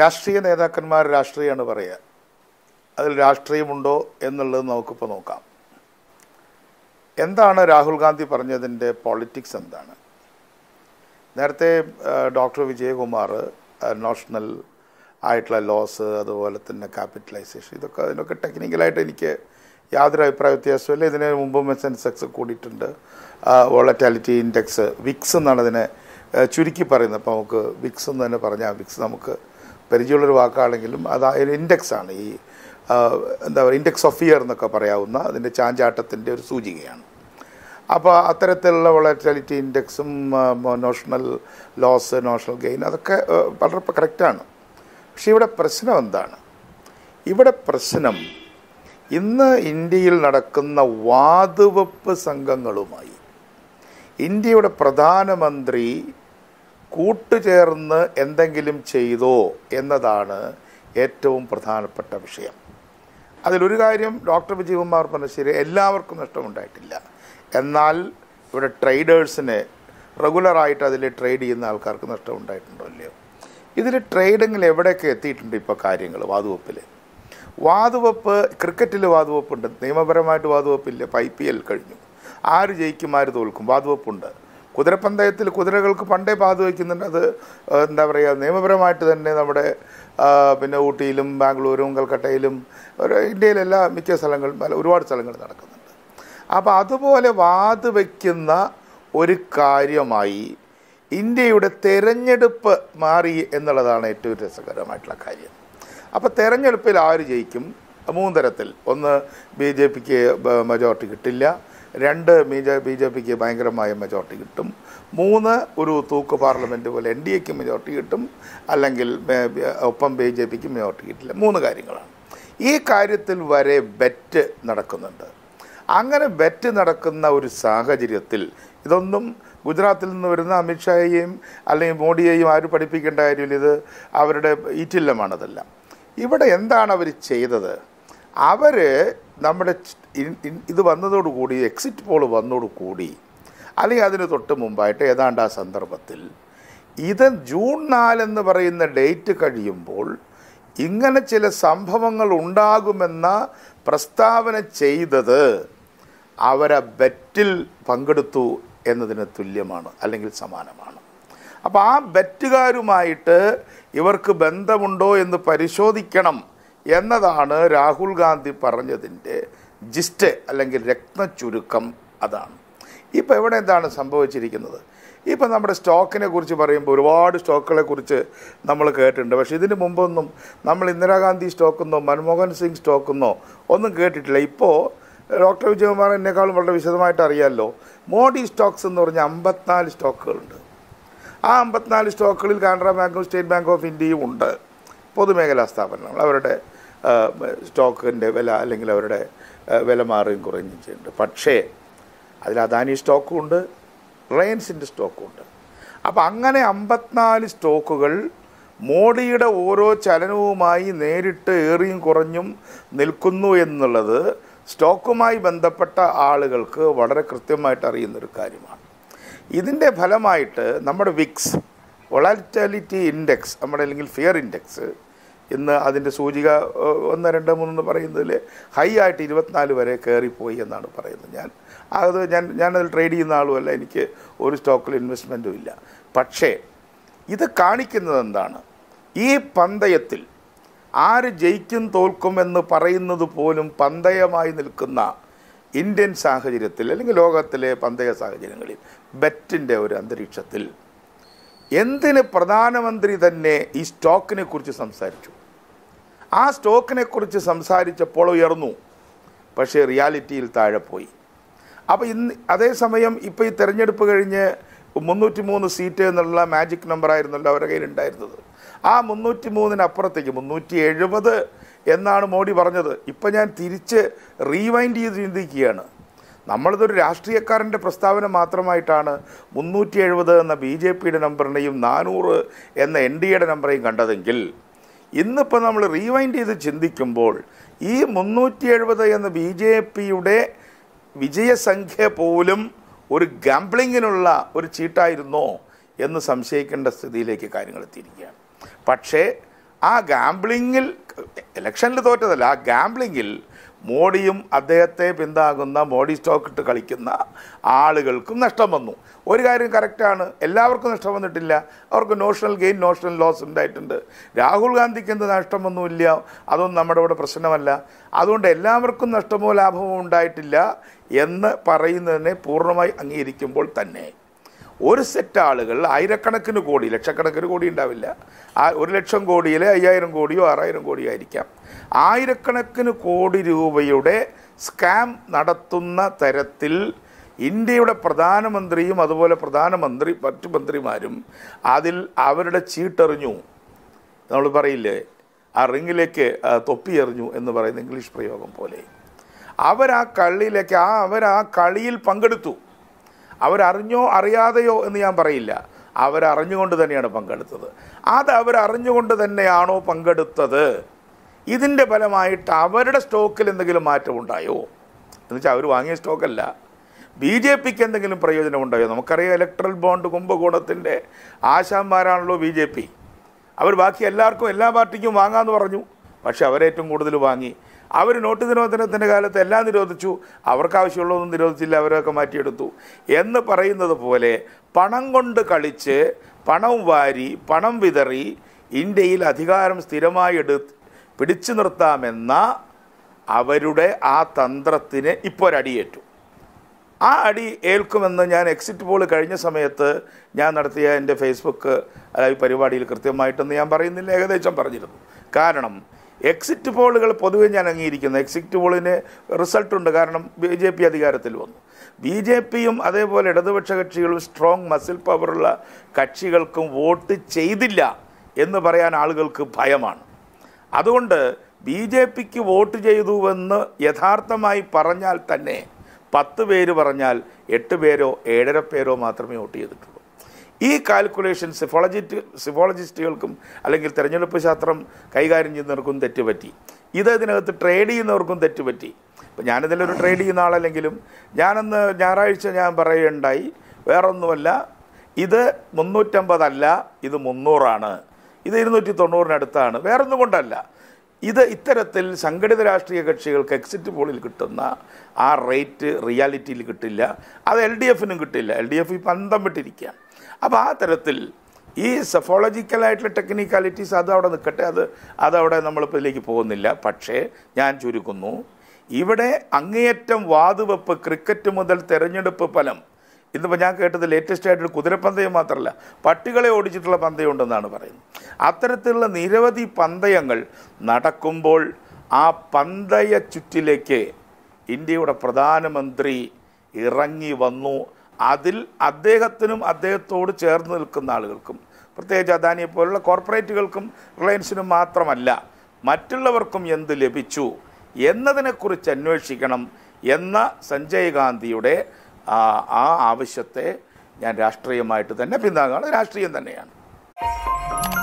രാഷ്ട്രീയ നേതാക്കന്മാർ രാഷ്ട്രീയമാണ് പറയുക അതിൽ രാഷ്ട്രീയമുണ്ടോ എന്നുള്ളത് നമുക്കിപ്പോൾ നോക്കാം എന്താണ് രാഹുൽ ഗാന്ധി പറഞ്ഞതിൻ്റെ പോളിറ്റിക്സ് എന്താണ് നേരത്തെ ഡോക്ടർ വിജയകുമാർ നാഷണൽ ആയിട്ടുള്ള ലോസ് അതുപോലെ തന്നെ ക്യാപിറ്റലൈസേഷൻ ഇതൊക്കെ അതിനൊക്കെ ടെക്നിക്കലായിട്ട് എനിക്ക് യാതൊരു അഭിപ്രായ വ്യത്യാസമില്ല ഇതിന് മുമ്പും എസ് സെൻസെക്സ് കൂടിയിട്ടുണ്ട് വോളറ്റാലിറ്റി ഇൻഡെക്സ് വിക്സ് എന്നാണ് അതിനെ ചുരുക്കി പറയുന്നത് അപ്പോൾ നമുക്ക് വിക്സ് എന്ന് തന്നെ പറഞ്ഞാൽ വിക്സ് നമുക്ക് പരിചയമുള്ളൊരു വാക്കാണെങ്കിലും അത് ഇൻഡെക്സ് ആണ് ഈ എന്താ പറയുക ഇൻഡെക്സ് ഓഫ് ഇയർ എന്നൊക്കെ പറയാവുന്ന അതിൻ്റെ ചാഞ്ചാട്ടത്തിൻ്റെ ഒരു സൂചികയാണ് അപ്പോൾ അത്തരത്തിലുള്ള വളറ്റാലിറ്റി ഇൻഡെക്സും നോഷണൽ ലോസ് നോഷണൽ ഗെയിൻ അതൊക്കെ വളരെ കറക്റ്റാണ് പക്ഷേ ഇവിടെ പ്രശ്നം എന്താണ് ഇവിടെ പ്രശ്നം ഇന്ന് ഇന്ത്യയിൽ നടക്കുന്ന വാതുവെപ്പ് സംഘങ്ങളുമായി ഇന്ത്യയുടെ പ്രധാനമന്ത്രി കൂട്ടുചേർന്ന് എന്തെങ്കിലും ചെയ്തോ എന്നതാണ് ഏറ്റവും പ്രധാനപ്പെട്ട വിഷയം അതിലൊരു കാര്യം ഡോക്ടർ വിജയകുമാർ പനശ്ശേരി എല്ലാവർക്കും നഷ്ടമുണ്ടായിട്ടില്ല എന്നാൽ ഇവിടെ ട്രേഡേഴ്സിനെ റെഗുലറായിട്ട് അതിൽ ട്രേഡ് ചെയ്യുന്ന ആൾക്കാർക്ക് നഷ്ടമുണ്ടായിട്ടുണ്ടോ ഇല്ലയോ ഇതിൽ ട്രേഡിങ്ങിൽ എവിടെയൊക്കെ എത്തിയിട്ടുണ്ട് ഇപ്പോൾ കാര്യങ്ങൾ വാതുവെപ്പിൽ വാതുവെപ്പ് ക്രിക്കറ്റിൽ വാതുവെപ്പുണ്ട് നിയമപരമായിട്ട് വാതുവെപ്പില്ല ഇപ്പോൾ ഐ പി എൽ കഴിഞ്ഞു ആര് ജയിക്കും ആര് തോൽക്കും വാതുവെപ്പുണ്ട് കുതിരപ്പന്തയത്തിൽ കുതിരകൾക്ക് പണ്ടേ പാത വയ്ക്കുന്നുണ്ട് അത് എന്താ പറയുക നിയമപരമായിട്ട് തന്നെ നമ്മുടെ പിന്നെ ഊട്ടിയിലും ബാംഗ്ലൂരും കൽക്കട്ടയിലും ഇന്ത്യയിലെല്ലാ മിക്ക സ്ഥലങ്ങളും ഒരുപാട് സ്ഥലങ്ങൾ നടക്കുന്നുണ്ട് അപ്പോൾ അതുപോലെ വാത് വയ്ക്കുന്ന ഒരു കാര്യമായി ഇന്ത്യയുടെ തെരഞ്ഞെടുപ്പ് മാറി എന്നുള്ളതാണ് ഏറ്റവും രസകരമായിട്ടുള്ള കാര്യം അപ്പോൾ തെരഞ്ഞെടുപ്പിൽ ആര് ജയിക്കും മൂന്ന് തരത്തിൽ ഒന്ന് ബി ജെ പിക്ക് മെജോറിറ്റി കിട്ടില്ല രണ്ട് ബി ബി ജെ പിക്ക് ഭയങ്കരമായ മെജോറിറ്റി കിട്ടും മൂന്ന് ഒരു തൂക്ക് പാർലമെൻ്റ് പോലെ എൻ ഡി എക്ക് മെജോറിറ്റി കിട്ടും അല്ലെങ്കിൽ ഒപ്പം ബി ജെ പിക്ക് മെജോറിറ്റി കിട്ടില്ല മൂന്ന് കാര്യങ്ങളാണ് ഈ കാര്യത്തിൽ വരെ ബെറ്റ് നടക്കുന്നുണ്ട് അങ്ങനെ ബെറ്റ് നടക്കുന്ന ഒരു സാഹചര്യത്തിൽ ഇതൊന്നും ഗുജറാത്തിൽ നിന്ന് വരുന്ന അമിത്ഷായെയും അല്ലെങ്കിൽ മോഡിയെയും ആരും പഠിപ്പിക്കേണ്ട കാര്യമില്ല ഇത് അവരുടെ ഈറ്റില്ലമാണതെല്ലാം ഇവിടെ എന്താണ് അവർ ചെയ്തത് അവർ നമ്മുടെ ഇത് വന്നതോടുകൂടി എക്സിറ്റ് പോൾ വന്നതോടുകൂടി അല്ലെങ്കിൽ അതിന് തൊട്ട് മുമ്പായിട്ട് ഏതാണ്ട് ആ സന്ദർഭത്തിൽ ഇത് ജൂൺ നാലെന്ന് പറയുന്ന ഡേറ്റ് കഴിയുമ്പോൾ ഇങ്ങനെ ചില സംഭവങ്ങൾ ഉണ്ടാകുമെന്ന പ്രസ്താവന ചെയ്തത് അവരെ ബെറ്റിൽ പങ്കെടുത്തു എന്നതിന് തുല്യമാണ് അല്ലെങ്കിൽ സമാനമാണ് അപ്പോൾ ആ ബെറ്റുകാരുമായിട്ട് ഇവർക്ക് ബന്ധമുണ്ടോ എന്ന് പരിശോധിക്കണം എന്നതാണ് രാഹുൽ ഗാന്ധി പറഞ്ഞതിൻ്റെ ജിസ്റ്റ് അല്ലെങ്കിൽ രക്തചുരുക്കം അതാണ് ഇപ്പോൾ എവിടെ എന്താണ് സംഭവിച്ചിരിക്കുന്നത് ഇപ്പം നമ്മുടെ സ്റ്റോക്കിനെ കുറിച്ച് പറയുമ്പോൾ ഒരുപാട് സ്റ്റോക്കുകളെ കുറിച്ച് നമ്മൾ കേട്ടിട്ടുണ്ട് പക്ഷേ ഇതിന് മുമ്പൊന്നും നമ്മൾ ഇന്ദിരാഗാന്ധി സ്റ്റോക്കെന്നോ മൻമോഹൻ സിംഗ് സ്റ്റോക്കെന്നോ ഒന്നും കേട്ടിട്ടില്ല ഇപ്പോൾ ഡോക്ടർ വിജയകുമാർ എന്നെക്കാളും വളരെ വിശദമായിട്ട് അറിയാമല്ലോ മോഡി സ്റ്റോക്സ് എന്ന് പറഞ്ഞ അമ്പത്തിനാല് സ്റ്റോക്കുകളുണ്ട് ആ അമ്പത്തിനാല് സ്റ്റോക്കുകളിൽ കാനറ ബാങ്കും സ്റ്റേറ്റ് ബാങ്ക് ഓഫ് ഇന്ത്യയും ഉണ്ട് പൊതുമേഖലാ സ്ഥാപനങ്ങൾ അവരുടെ സ്റ്റോക്കിൻ്റെ വില അല്ലെങ്കിൽ അവരുടെ വില മാറുകയും കുറയുകയും ചെയ്യുന്നുണ്ട് പക്ഷേ അതിൽ അദാനി ഉണ്ട് റിലയൻസിൻ്റെ ഉണ്ട് അപ്പോൾ അങ്ങനെ അമ്പത്തിനാല് സ്റ്റോക്കുകൾ മോഡിയുടെ ഓരോ ചലനവുമായി നേരിട്ട് ഏറിയും കുറഞ്ഞും നിൽക്കുന്നു എന്നുള്ളത് സ്റ്റോക്കുമായി ബന്ധപ്പെട്ട ആളുകൾക്ക് വളരെ കൃത്യമായിട്ട് അറിയുന്നൊരു കാര്യമാണ് ഇതിൻ്റെ ഫലമായിട്ട് നമ്മുടെ വിക്സ് വൊളാലിറ്റാലിറ്റി ഇൻഡെക്സ് നമ്മുടെ അല്ലെങ്കിൽ ഫിയർ ഇൻഡെക്സ് ഇന്ന് അതിൻ്റെ സൂചിക ഒന്ന് രണ്ട് മൂന്ന് പറയുന്നതിൽ ഹൈ ആയിട്ട് ഇരുപത്തിനാല് വരെ കയറിപ്പോയി എന്നാണ് പറയുന്നത് ഞാൻ അത് ഞാൻ ഞാനതിൽ ട്രേഡ് ചെയ്യുന്ന ആളുമല്ല എനിക്ക് ഒരു സ്റ്റോക്കിൽ ഇൻവെസ്റ്റ്മെൻറ്റും ഇല്ല പക്ഷേ ഇത് കാണിക്കുന്നത് എന്താണ് ഈ പന്തയത്തിൽ ആര് ജയിക്കും തോൽക്കും എന്ന് പറയുന്നത് പോലും പന്തയമായി നിൽക്കുന്ന ഇന്ത്യൻ സാഹചര്യത്തിൽ അല്ലെങ്കിൽ ലോകത്തിലെ പന്തയ സാഹചര്യങ്ങളിൽ ബെറ്റിൻ്റെ ഒരു അന്തരീക്ഷത്തിൽ എന്തിന് പ്രധാനമന്ത്രി തന്നെ ഈ സ്റ്റോക്കിനെ കുറിച്ച് സംസാരിച്ചു ആ സ്റ്റോക്കിനെ കുറിച്ച് സംസാരിച്ചപ്പോൾ ഉയർന്നു പക്ഷേ റിയാലിറ്റിയിൽ താഴെ പോയി അപ്പോൾ ഇന്ന് അതേസമയം ഇപ്പോൾ ഈ തെരഞ്ഞെടുപ്പ് കഴിഞ്ഞ് മുന്നൂറ്റി മൂന്ന് സീറ്റ് എന്നുള്ള മാജിക് നമ്പർ ആയിരുന്നല്ലോ അവരുടെ കയ്യിലുണ്ടായിരുന്നത് ആ മുന്നൂറ്റി മൂന്നിനപ്പുറത്തേക്ക് മുന്നൂറ്റി എഴുപത് എന്നാണ് മോഡി പറഞ്ഞത് ഇപ്പം ഞാൻ തിരിച്ച് റീവൈൻഡ് ചെയ്ത് ചിന്തിക്കുകയാണ് നമ്മളിതൊരു രാഷ്ട്രീയക്കാരൻ്റെ പ്രസ്താവന മാത്രമായിട്ടാണ് മുന്നൂറ്റി എഴുപത് എന്ന ബി ജെ പിയുടെ നമ്പറിനെയും നാനൂറ് എന്ന എൻ ഡി എയുടെ നമ്പറേയും കണ്ടതെങ്കിൽ ഇന്നിപ്പോൾ നമ്മൾ റീവൈൻഡ് ചെയ്ത് ചിന്തിക്കുമ്പോൾ ഈ മുന്നൂറ്റി എഴുപത് എന്ന ബി ജെ പിയുടെ വിജയസംഖ്യ പോലും ഒരു ഗാംബ്ലിങ്ങിനുള്ള ഒരു ചീട്ടായിരുന്നോ എന്ന് സംശയിക്കേണ്ട സ്ഥിതിയിലേക്ക് കാര്യങ്ങൾ എത്തിയിരിക്കുകയാണ് പക്ഷേ ആ ഗാംബ്ലിങ്ങിൽ ഇലക്ഷനിൽ തോറ്റതല്ല ആ ഗാംബ്ലിങ്ങിൽ മോഡിയും അദ്ദേഹത്തെ പിന്താകുന്ന മോഡി ഇട്ട് കളിക്കുന്ന ആളുകൾക്കും നഷ്ടം വന്നു ഒരു കാര്യം കറക്റ്റാണ് എല്ലാവർക്കും നഷ്ടം വന്നിട്ടില്ല അവർക്ക് നോഷണൽ ഗെയിൻ നോഷണൽ ലോസ് ഉണ്ടായിട്ടുണ്ട് രാഹുൽ ഗാന്ധിക്ക് എന്ത് നഷ്ടമൊന്നുമില്ല അതൊന്നും നമ്മുടെ ഇവിടെ പ്രശ്നമല്ല അതുകൊണ്ട് എല്ലാവർക്കും നഷ്ടമോ ലാഭമോ ഉണ്ടായിട്ടില്ല എന്ന് പറയുന്നതിനെ പൂർണ്ണമായി അംഗീകരിക്കുമ്പോൾ തന്നെ ഒരു സെറ്റ് ആളുകൾ ആയിരക്കണക്കിന് കോടി ലക്ഷക്കണക്കിന് കോടി ഉണ്ടാവില്ല ആ ഒരു ലക്ഷം കോടിയിൽ അയ്യായിരം കോടിയോ ആറായിരം കോടിയോ ആയിരിക്കാം ആയിരക്കണക്കിന് കോടി രൂപയുടെ സ്കാം നടത്തുന്ന തരത്തിൽ ഇന്ത്യയുടെ പ്രധാനമന്ത്രിയും അതുപോലെ പ്രധാനമന്ത്രി മറ്റു മന്ത്രിമാരും അതിൽ അവരുടെ ചീട്ടെറിഞ്ഞു നമ്മൾ പറയില്ലേ ആ റിങ്ങിലേക്ക് തൊപ്പി എറിഞ്ഞു എന്ന് പറയുന്ന ഇംഗ്ലീഷ് പ്രയോഗം പോലെ അവരാ കളിയിലേക്ക് ആ അവരാ കളിയിൽ പങ്കെടുത്തു അവരറിഞ്ഞോ അറിയാതെയോ എന്ന് ഞാൻ പറയില്ല അവരറിഞ്ഞുകൊണ്ട് തന്നെയാണ് പങ്കെടുത്തത് അത് അവരറിഞ്ഞുകൊണ്ട് തന്നെയാണോ പങ്കെടുത്തത് ഇതിൻ്റെ ഫലമായിട്ട് അവരുടെ സ്റ്റോക്കിൽ എന്തെങ്കിലും മാറ്റം ഉണ്ടായോ എന്ന് വെച്ചാൽ അവർ വാങ്ങിയ സ്റ്റോക്കല്ല ബി ജെ പിക്ക് എന്തെങ്കിലും പ്രയോജനമുണ്ടായോ നമുക്കറിയാം ഇലക്ട്രൽ ബോണ്ട് കുംഭകോണത്തിൻ്റെ ആശാന്മാരാണല്ലോ ബി ജെ പി അവർ ബാക്കി എല്ലാവർക്കും എല്ലാ പാർട്ടിക്കും വാങ്ങാമെന്ന് പറഞ്ഞു പക്ഷേ അവരേറ്റവും കൂടുതൽ വാങ്ങി അവർ നോട്ട് നിരോധനത്തിൻ്റെ കാലത്ത് എല്ലാം നിരോധിച്ചു അവർക്ക് ആവശ്യമുള്ളതൊന്നും നിരോധിച്ചില്ല അവരൊക്കെ മാറ്റിയെടുത്തു എന്ന് പറയുന്നത് പോലെ പണം കൊണ്ട് കളിച്ച് പണം വാരി പണം വിതറി ഇന്ത്യയിൽ അധികാരം സ്ഥിരമായി എടു പിടിച്ചു നിർത്താമെന്ന അവരുടെ ആ തന്ത്രത്തിന് ഇപ്പോൾ ഒരടിയേറ്റു ആ അടി ഏൽക്കുമെന്ന് ഞാൻ എക്സിറ്റ് പോൾ കഴിഞ്ഞ സമയത്ത് ഞാൻ നടത്തിയ എൻ്റെ ഫേസ്ബുക്ക് അതായത് പരിപാടിയിൽ കൃത്യമായിട്ടൊന്നും ഞാൻ പറയുന്നില്ല ഏകദേശം പറഞ്ഞിരുന്നു കാരണം എക്സിറ്റ് പോളുകൾ പൊതുവെ ഞാൻ അംഗീകരിക്കുന്നു എക്സിറ്റ് പോളിന് റിസൾട്ടുണ്ട് കാരണം ബി ജെ പി അധികാരത്തിൽ വന്നു ബി ജെ പിയും അതേപോലെ ഇടതുപക്ഷ കക്ഷികളും സ്ട്രോങ് മസിൽ പവറുള്ള കക്ഷികൾക്കും വോട്ട് ചെയ്തില്ല എന്ന് പറയാൻ ആളുകൾക്ക് ഭയമാണ് അതുകൊണ്ട് ബി ജെ പിക്ക് വോട്ട് ചെയ്തുവെന്ന് യഥാർത്ഥമായി പറഞ്ഞാൽ തന്നെ പത്ത് പേര് പറഞ്ഞാൽ എട്ട് പേരോ ഏഴര പേരോ മാത്രമേ വോട്ട് ചെയ്തിട്ടുള്ളൂ ഈ കാൽക്കുലേഷൻ സിഫോളജിറ്റ് സിഫോളജിസ്റ്റുകൾക്കും അല്ലെങ്കിൽ തിരഞ്ഞെടുപ്പ് ശാസ്ത്രം കൈകാര്യം ചെയ്യുന്നവർക്കും തെറ്റുപറ്റി ഇത് ഇതിനകത്ത് ട്രേഡ് ചെയ്യുന്നവർക്കും തെറ്റുപറ്റി ഇപ്പം ഞാനിതിലൊരു ട്രേഡ് ചെയ്യുന്ന ആളല്ലെങ്കിലും ഞാനന്ന് ഞായറാഴ്ച ഞാൻ പറയുകയുണ്ടായി വേറൊന്നുമല്ല ഇത് മുന്നൂറ്റമ്പതല്ല ഇത് മുന്നൂറാണ് ഇത് ഇരുന്നൂറ്റി തൊണ്ണൂറിനടുത്താണ് വേറൊന്നും കൊണ്ടല്ല ഇത് ഇത്തരത്തിൽ സംഘടിത രാഷ്ട്രീയ കക്ഷികൾക്ക് എക്സിറ്റ് പോളിൽ കിട്ടുന്ന ആ റേറ്റ് റിയാലിറ്റിയിൽ കിട്ടില്ല അത് എൽ ഡി എഫിനും കിട്ടില്ല എൽ ഡി എഫ് ഇപ്പം അന്തം വിട്ടിരിക്കുക അപ്പോൾ ആ തരത്തിൽ ഈ സഫോളജിക്കലായിട്ടുള്ള ടെക്നിക്കാലിറ്റീസ് അതവിടെ നിൽക്കട്ടെ അത് അതവിടെ നമ്മളിപ്പോൾ ഇതിലേക്ക് പോകുന്നില്ല പക്ഷേ ഞാൻ ചുരുക്കുന്നു ഇവിടെ അങ്ങേയറ്റം വാതുവെപ്പ് ക്രിക്കറ്റ് മുതൽ തെരഞ്ഞെടുപ്പ് ഫലം ഇന്നിപ്പോൾ ഞാൻ കേട്ടത് ലേറ്റസ്റ്റ് ആയിട്ട് കുതിരപ്പന്തയം മാത്രമല്ല പട്ടികളെ ഓടിച്ചിട്ടുള്ള പന്തയമുണ്ടെന്നാണ് പറയുന്നത് അത്തരത്തിലുള്ള നിരവധി പന്തയങ്ങൾ നടക്കുമ്പോൾ ആ പന്തയ ചുറ്റിലേക്ക് ഇന്ത്യയുടെ പ്രധാനമന്ത്രി ഇറങ്ങി വന്നു അതിൽ അദ്ദേഹത്തിനും അദ്ദേഹത്തോട് ചേർന്ന് നിൽക്കുന്ന ആളുകൾക്കും പ്രത്യേകിച്ച് അദാനിയെ പോലുള്ള കോർപ്പറേറ്റുകൾക്കും റിലയൻസിനും മാത്രമല്ല മറ്റുള്ളവർക്കും എന്ത് ലഭിച്ചു എന്നതിനെക്കുറിച്ച് അന്വേഷിക്കണം എന്ന സഞ്ജയ് ഗാന്ധിയുടെ ആ ആവശ്യത്തെ ഞാൻ രാഷ്ട്രീയമായിട്ട് തന്നെ പിന്താങ്ങുകയാണ് രാഷ്ട്രീയം തന്നെയാണ്